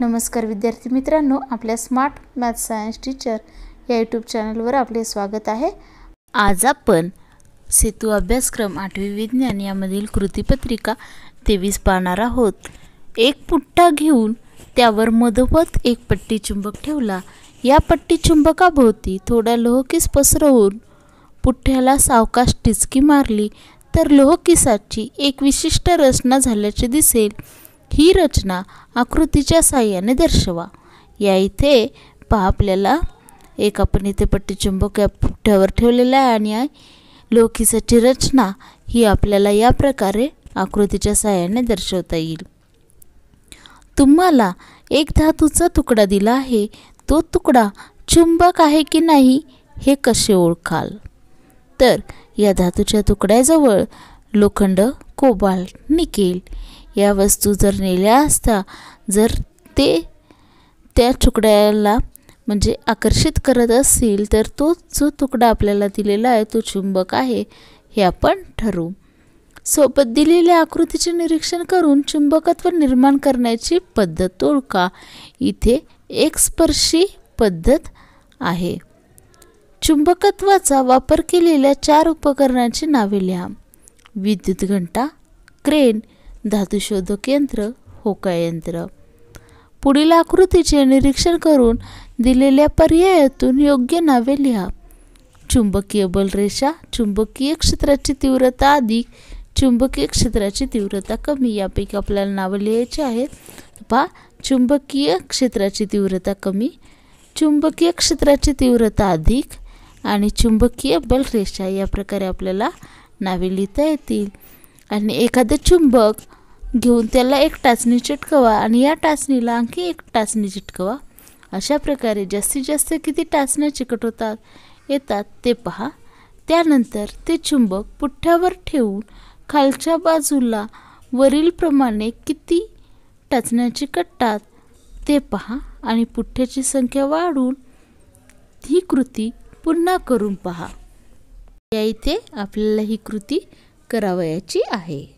नमस्कार विद्यार्थी मित्रांनो आपल्या स्मार्ट मॅथ सायन्स टीचर या यूट्यूब चॅनलवर आपले स्वागत आहे आज आपण सेतू अभ्यासक्रम आठवी विज्ञान यामधील कृतीपत्रिका तेवीस पाहणार आहोत एक पुट्टा घेऊन त्यावर मधोमध एक पट्टी चुंबक ठेवला या पट्टी चुंबकाभोवती थोडा लोहकीस पसरवून पुठ्ठ्याला सावकाश टिचकी मारली तर लोहकिसाची एक विशिष्ट रचना झाल्याचे दिसेल ही रचना आकृतीच्या साह्याने दर्शवा या इथे पहा आपल्याला एक आपण इथे चुंबक या पुठ्यावर ठेवलेला आहे आणि लोकीसाठी रचना ही आपल्याला या प्रकारे आकृतीच्या साह्याने दर्शवता येईल तुम्हाला एक धातूचा तुकडा दिला आहे तो तुकडा चुंबक आहे की नाही हे कसे ओळखाल तर या धातूच्या तुकड्याजवळ लोखंड कोबाळ निकेल या वस्तू जर नेल्या असता जर ते त्या तुकड्याला म्हणजे आकर्षित करत असतील तर तो जो तुकडा आपल्याला दिलेला आहे तो चुंबक आहे हे आपण ठरवू सोबत दिलेल्या आकृतीचे निरीक्षण करून चुंबकत्व निर्माण करण्याची पद्धत ओळखा इथे एक स्पर्शी पद्धत आहे चुंबकत्वाचा वापर केलेल्या चार उपकरणांची नावे लिहा विद्युत घंटा क्रेन धातुशोधक यंत्र होकायंत्र पुढील आकृतीचे निरीक्षण करून दिलेल्या पर्यायातून योग्य नावे लिहा चुंबकीय बलरेषा चुंबकीय क्षेत्राची तीव्रता अधिक चुंबकीय क्षेत्राची तीव्रता कमी यापैकी आपल्याला नावं लिहायची आहेत पहा चुंबकीय क्षेत्राची तीव्रता कमी चुंबकीय क्षेत्राची तीव्रता अधिक आणि चुंबकीय बलरेषा या प्रकारे आपल्याला नावे लिहिता येतील आणि एखादं चुंबक घेऊन त्याला एक टाचणी चिटकवा आणि या टाचणीला आणखी एक टाचणी चिटकवा अशा प्रकारे जास्तीत जास्त किती टाचण्या चिकट होतात येतात ते पहा त्यानंतर ते चुंबक पुठ्ठ्यावर ठेवून खालच्या बाजूला वरीलप्रमाणे किती टाचण्या चिकटतात ते पहा आणि पुठ्ठ्याची संख्या वाढून ही कृती पुन्हा करून पहा या इथे आपल्याला ही कृती करावयाची आहे